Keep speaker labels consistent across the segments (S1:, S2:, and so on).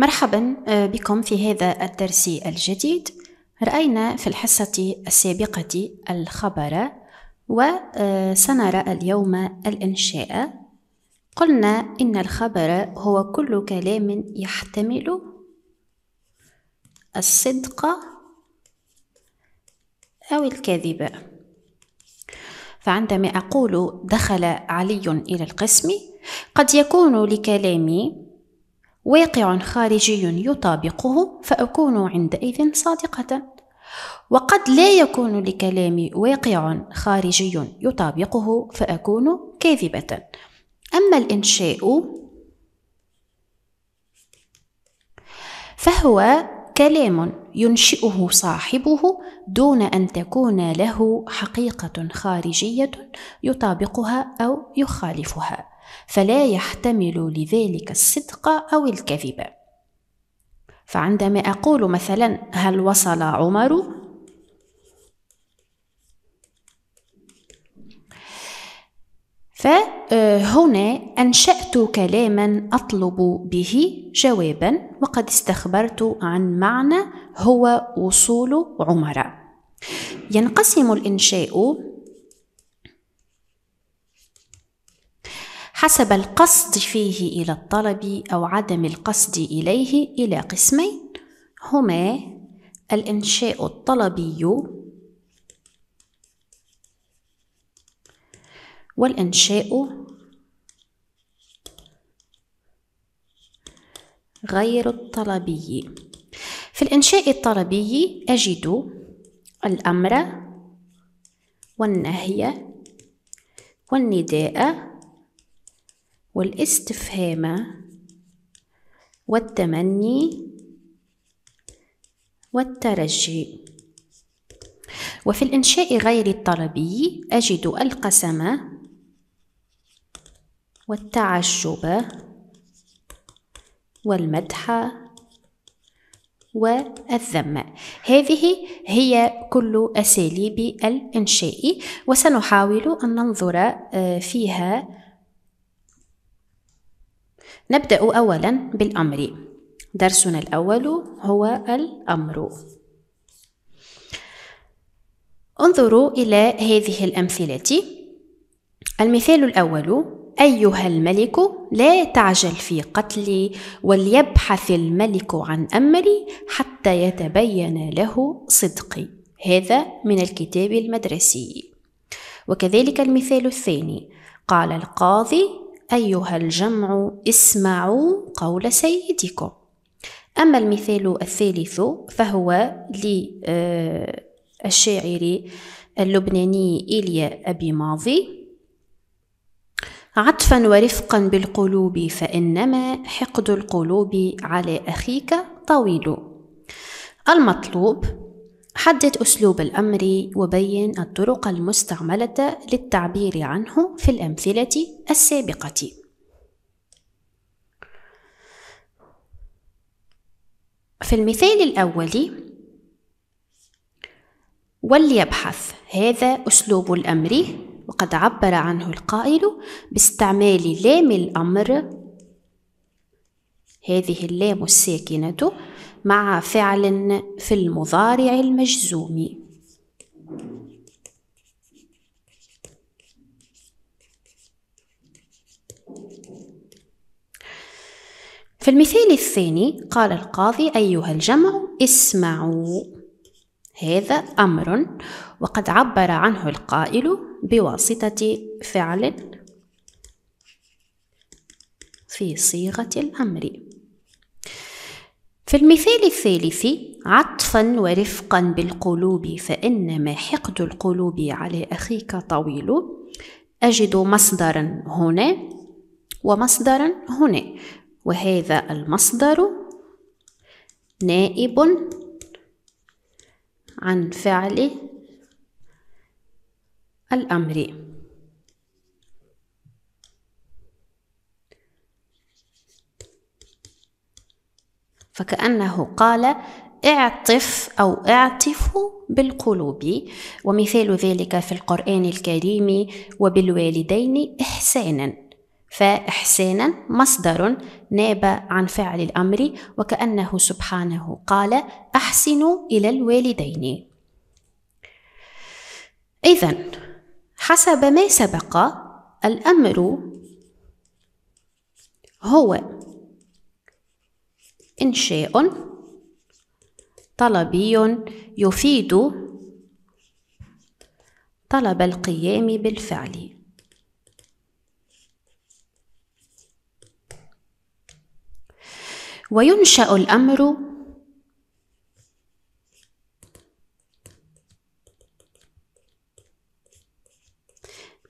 S1: مرحبا آه، بكم في هذا الدرس الجديد رأينا في الحصة السابقة الخبر وسنرى آه، اليوم الإنشاء قلنا إن الخبر هو كل كلام يحتمل الصدق أو الكذب فعندما أقول دخل علي إلى القسم قد يكون لكلامي واقع خارجي يطابقه فأكون عندئذ صادقة وقد لا يكون لكلامي واقع خارجي يطابقه فأكون كاذبة أما الإنشاء فهو كلام ينشئه صاحبه دون أن تكون له حقيقة خارجية يطابقها أو يخالفها فلا يحتمل لذلك الصدق أو الكذب فعندما أقول مثلا هل وصل عمر فهنا أنشأت كلاما أطلب به جوابا وقد استخبرت عن معنى هو وصول عمر ينقسم الإنشاء حسب القصد فيه إلى الطلب أو عدم القصد إليه إلى قسمين هما الإنشاء الطلبي والإنشاء غير الطلبي في الإنشاء الطلبي أجد الأمر والنهي والنداء والاستفهام والتمني والترجي وفي الإنشاء غير الطلبي أجد القسم والتعجب والمدح والذم هذه هي كل أساليب الإنشاء وسنحاول أن ننظر آه، فيها نبدأ أولا بالأمر درسنا الأول هو الأمر انظروا إلى هذه الأمثلة المثال الأول أيها الملك لا تعجل في قتلي وليبحث الملك عن أمري حتى يتبين له صدقي هذا من الكتاب المدرسي وكذلك المثال الثاني قال القاضي أيها الجمع اسمعوا قول سيدكم أما المثال الثالث فهو للشاعر اللبناني إيليا أبي ماضي عطفا ورفقا بالقلوب فإنما حقد القلوب على أخيك طويل المطلوب حدد أسلوب الأمر وبين الطرق المستعملة للتعبير عنه في الأمثلة السابقة في المثال الأول وليبحث هذا أسلوب الأمر وقد عبر عنه القائل باستعمال لام الأمر هذه اللام الساكنة مع فعل في المضارع المجزوم في المثال الثاني قال القاضي أيها الجمع اسمعوا هذا أمر وقد عبر عنه القائل بواسطة فعل في صيغة الأمر في المثال الثالث عطفا ورفقا بالقلوب فإنما حقد القلوب على أخيك طويل أجد مصدرا هنا ومصدرا هنا وهذا المصدر نائب عن فعل الأمر فكأنه قال اعطف أو اعطفوا بالقلوب ومثال ذلك في القرآن الكريم وبالوالدين إحسانا فإحسانا مصدر ناب عن فعل الأمر وكأنه سبحانه قال أحسنوا إلى الوالدين إذا حسب ما سبق الأمر هو إنشاء طلبي يفيد طلب القيام بالفعل وينشأ الأمر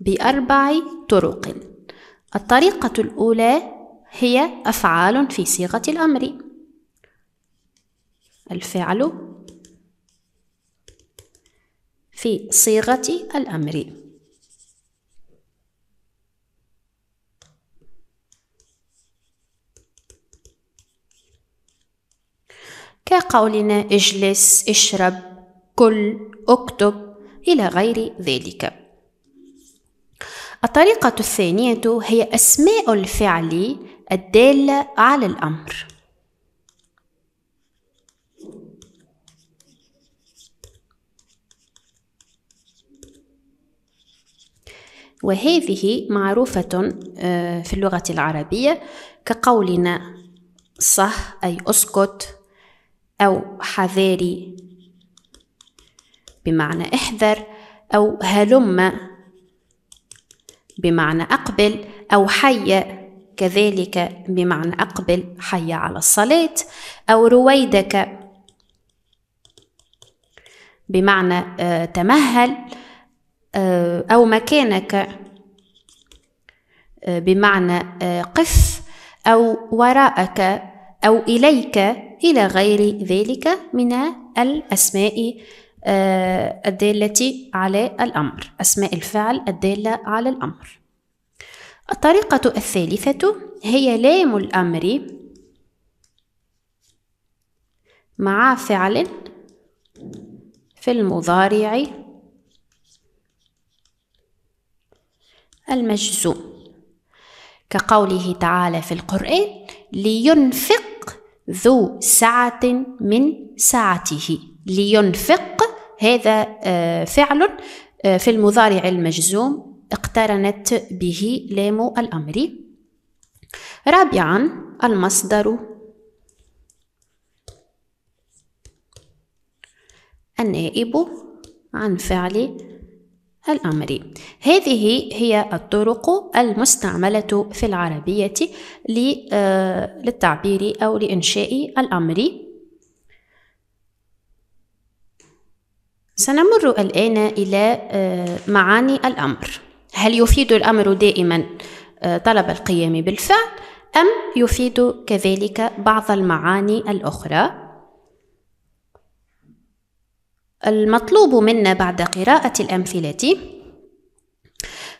S1: بأربع طرق الطريقة الأولى هي أفعال في صيغة الأمر الفعل في صيغة الأمر كقولنا اجلس اشرب كل اكتب إلى غير ذلك الطريقة الثانية هي أسماء الفعل الدالة على الأمر وهذه معروفة آه، في اللغة العربية كقولنا صح أي أسكت أو حذاري بمعنى احذر أو هلم بمعنى أقبل أو حي كذلك بمعنى أقبل حي على الصلاة أو رويدك بمعنى آه، تمهل آه، أو مكانك آه، بمعنى آه، قف أو وراءك أو إليك إلى غير ذلك من الأسماء الدالة على الأمر أسماء الفعل الدالة على الأمر الطريقة الثالثة هي لام الأمر مع فعل في المضارع المجزوم كقوله تعالى في القرآن لينفق ذو سعة من سعته لينفق هذا آه، فعل آه، في المضارع المجزوم اقترنت به لام الأمر رابعا المصدر النائب عن فعل الأمر هذه هي الطرق المستعملة في العربية آه، للتعبير أو لإنشاء الأمر سنمر الآن إلى آه، معاني الأمر هل يفيد الأمر دائما آه، طلب القيام بالفعل أم يفيد كذلك بعض المعاني الأخرى المطلوب منا بعد قراءة الأمثلة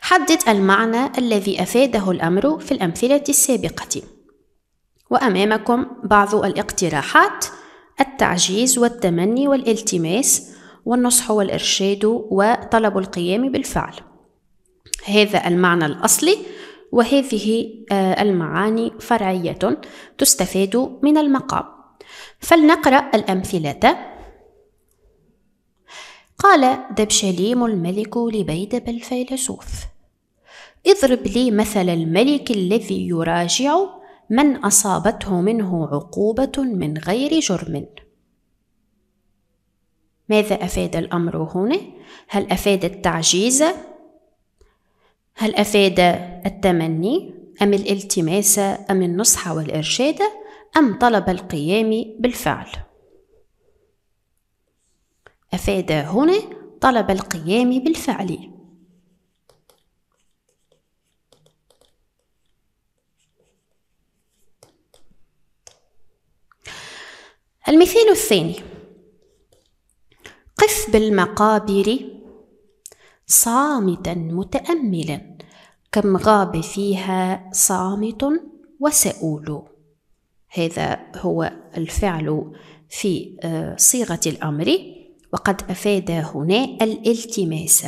S1: حدد المعنى الذي أفاده الأمر في الأمثلة السابقة وأمامكم بعض الاقتراحات التعجيز والتمني والالتماس والنصح والإرشاد وطلب القيام بالفعل هذا المعنى الأصلي وهذه آه، المعاني فرعية تستفاد من المقام فلنقرأ الأمثلة قال دبشليم الملك لبيدب الفيلسوف اضرب لي مثل الملك الذي يراجع من أصابته منه عقوبة من غير جرم ماذا أفاد الأمر هنا؟ هل أفاد التعجيز؟ هل أفاد التمني؟ أم الالتماس أم النصح والإرشاد؟ أم طلب القيام بالفعل؟ أفاد هنا طلب القيام بالفعل المثال الثاني قف بالمقابر صامتا متأملا كم غاب فيها صامت وسؤول هذا هو الفعل في آه، صيغة الأمر وقد أفاد هنا الالتماس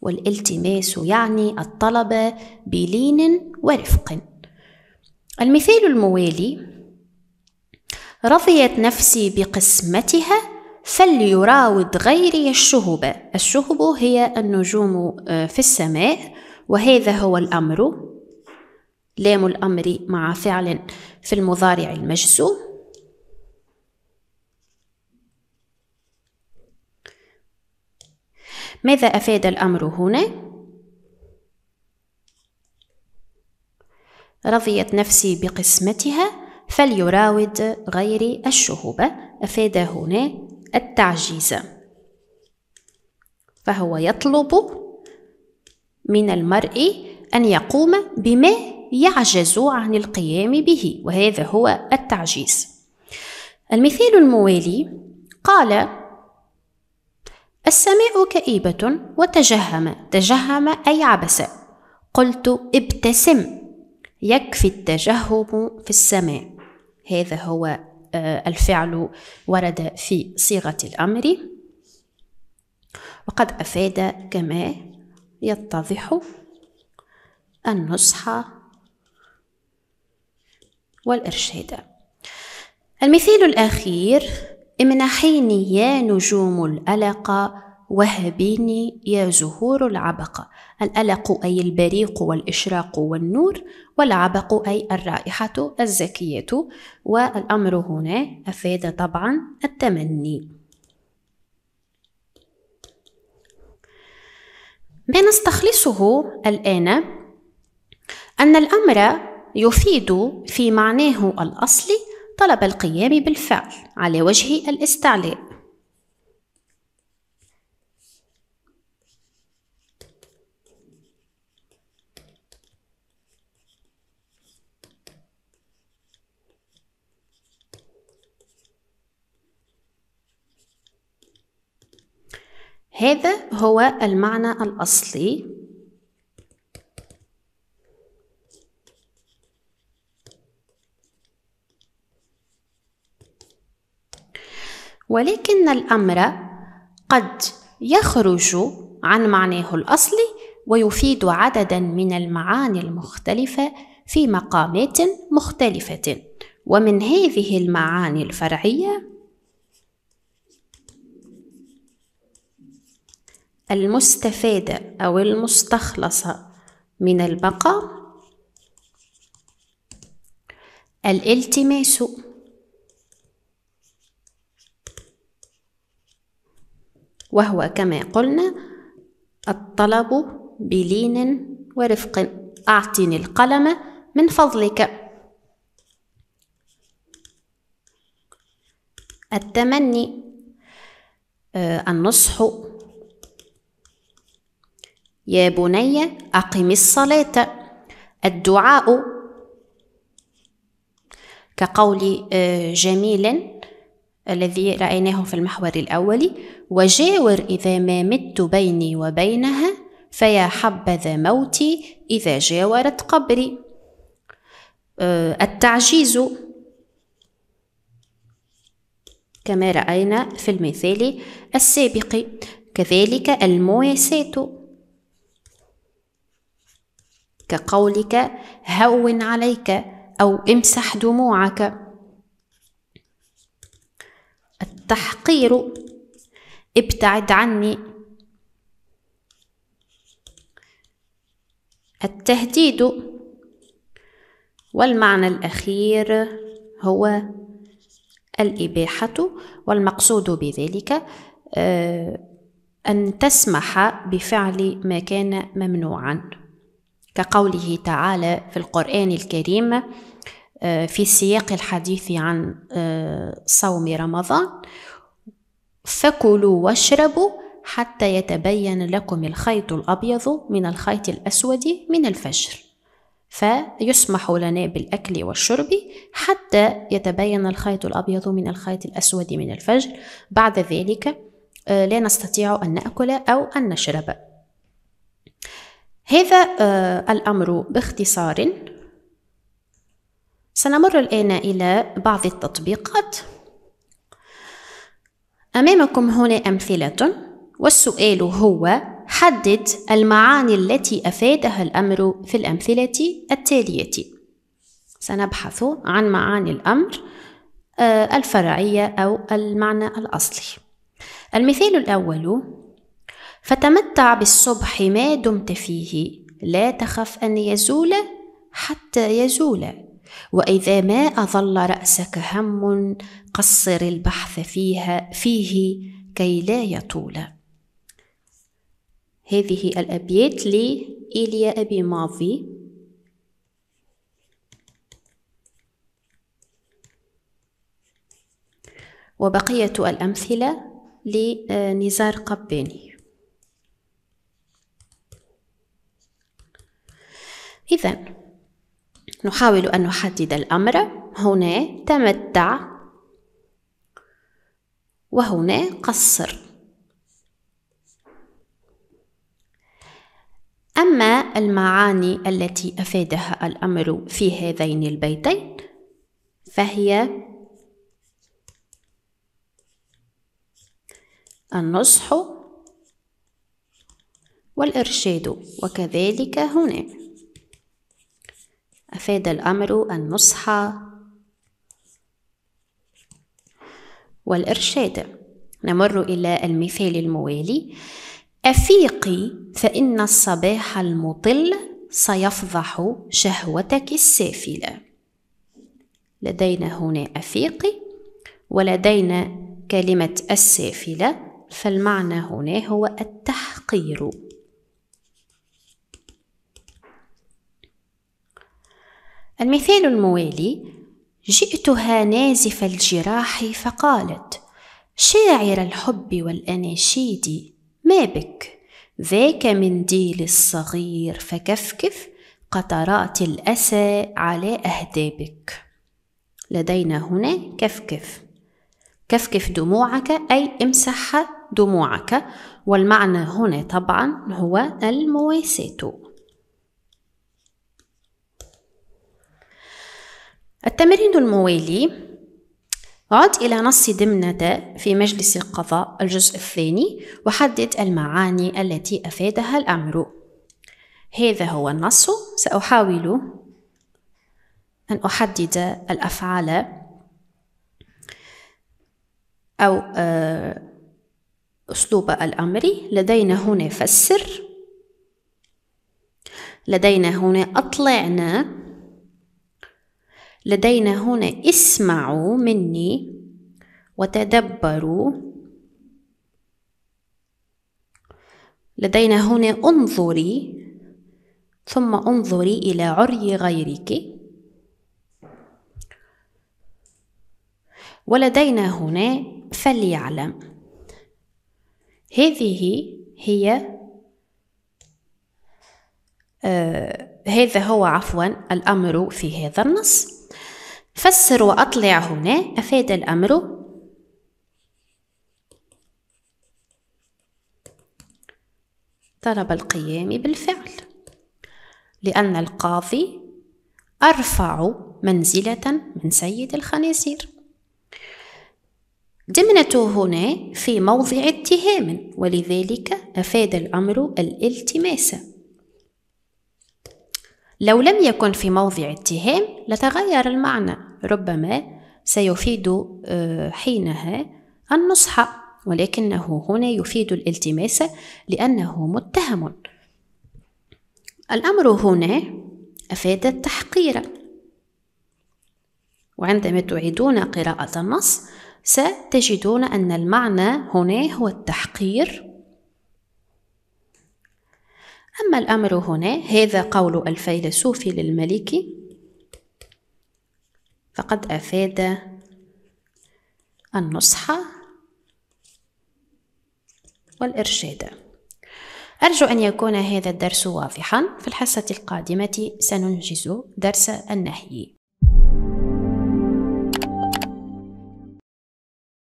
S1: والالتماس يعني الطلب بلين ورفق المثال الموالي رضيت نفسي بقسمتها فليراود غيري الشهب الشهب هي النجوم آه، في السماء وهذا هو الأمر لام الأمر مع فعل في المضارع المجزوم ماذا أفاد الأمر هنا؟ رضيت نفسي بقسمتها فليراود غيري الشهوبة أفاد هنا التعجيز فهو يطلب من المرء أن يقوم بما يعجز عن القيام به وهذا هو التعجيز المثال الموالي قال السماء كئيبة وتجهم تجهم أي عبس قلت ابتسم يكفي التجهم في السماء هذا هو آه، الفعل ورد في صيغة الأمر وقد أفاد كما يتضح النصح والإرشاد المثال الأخير امنحيني يا نجوم الألق وهبيني يا زهور العبق الألق أي البريق والإشراق والنور والعبق أي الرائحة الزكية والأمر هنا أفاد طبعا التمني ما نستخلصه الآن أن الأمر يفيد في معناه الأصلي طلب القيام بالفعل على وجه الاستعلاء هذا هو المعنى الأصلي ولكن الأمر قد يخرج عن معناه الأصلي ويفيد عددا من المعاني المختلفة في مقامات مختلفة ومن هذه المعاني الفرعية المستفادة أو المستخلصة من المقام الالتماس وهو كما قلنا الطلب بلين ورفق أعطني القلم من فضلك التمني آه، النصح يا بني أقم الصلاة الدعاء كقول آه، جميل الذي رأيناه في المحور الأول وجاور إذا ما مت بيني وبينها فيا حبذا موتي إذا جاورت قبري أه، التعجيز كما رأينا في المثال السابق كذلك المواساة كقولك هون عليك أو امسح دموعك التحقير ابتعد عني التهديد والمعنى الأخير هو الإباحة والمقصود بذلك آه، أن تسمح بفعل ما كان ممنوعا كقوله تعالى في القرآن الكريم آه، في سياق الحديث عن آه، صوم رمضان فكلوا واشربوا حتى يتبين لكم الخيط الأبيض من الخيط الأسود من الفجر فيسمح لنا بالأكل والشرب حتى يتبين الخيط الأبيض من الخيط الأسود من الفجر بعد ذلك آه، لا نستطيع أن نأكل أو أن نشرب هذا آه، الأمر باختصار سنمر الآن إلى بعض التطبيقات أمامكم هنا أمثلة والسؤال هو حدد المعاني التي أفادها الأمر في الأمثلة التالية سنبحث عن معاني الأمر آه، الفرعية أو المعنى الأصلي المثال الأول فتمتع بالصبح ما دمت فيه لا تخف أن يزول حتى يزول وإذا ما أظل رأسك هم قصر البحث فيها فيه كي لا يطول هذه الأبيات لإيليا أبي ماضي وبقية الأمثلة لنزار قباني إذن نحاول أن نحدد الأمر هنا تمتع وهنا قصر أما المعاني التي أفادها الأمر في هذين البيتين فهي النصح والإرشاد وكذلك هنا أفاد الأمر النصح والإرشاد نمر إلى المثال الموالي أفيقي فإن الصباح المطل سيفضح شهوتك السافلة لدينا هنا أفيقي ولدينا كلمة السافلة فالمعنى هنا هو التحقير المثال الموالي جئتها نازف الجراح فقالت شاعر الحب والأناشيد ما بك ذاك منديل الصغير فكفكف قطرات الأسى على أهدابك لدينا هنا كفكف كفكف دموعك أي امسح دموعك والمعنى هنا طبعا هو المواساة التمرين الموالي عد إلى نص دمنة في مجلس القضاء الجزء الثاني وحدد المعاني التي أفادها الأمر هذا هو النص سأحاول أن أحدد الأفعال أو آه، أسلوب الأمر لدينا هنا فسر لدينا هنا أطلعنا لدينا هنا اسمعوا مني وتدبروا لدينا هنا انظري ثم انظري إلى عري غيرك ولدينا هنا فليعلم هذه هي آه هذا هو عفوا الأمر في هذا النص فسر وأطلع هنا أفاد الأمر طلب القيام بالفعل لأن القاضي أرفع منزلة من سيد الخنازير دمنته هنا في موضع اتهام ولذلك أفاد الأمر الالتماس لو لم يكن في موضع اتهام لتغير المعنى ربما سيفيد آه، حينها النصح ولكنه هنا يفيد الالتماس لأنه متهم الأمر هنا أفاد التحقير وعندما تعيدون قراءة النص ستجدون أن المعنى هنا هو التحقير أما الأمر هنا هذا قول الفيلسوف للملك فقد أفاد النصح والإرشاد أرجو أن يكون هذا الدرس واضحا في الحصة القادمة سننجز درس النهي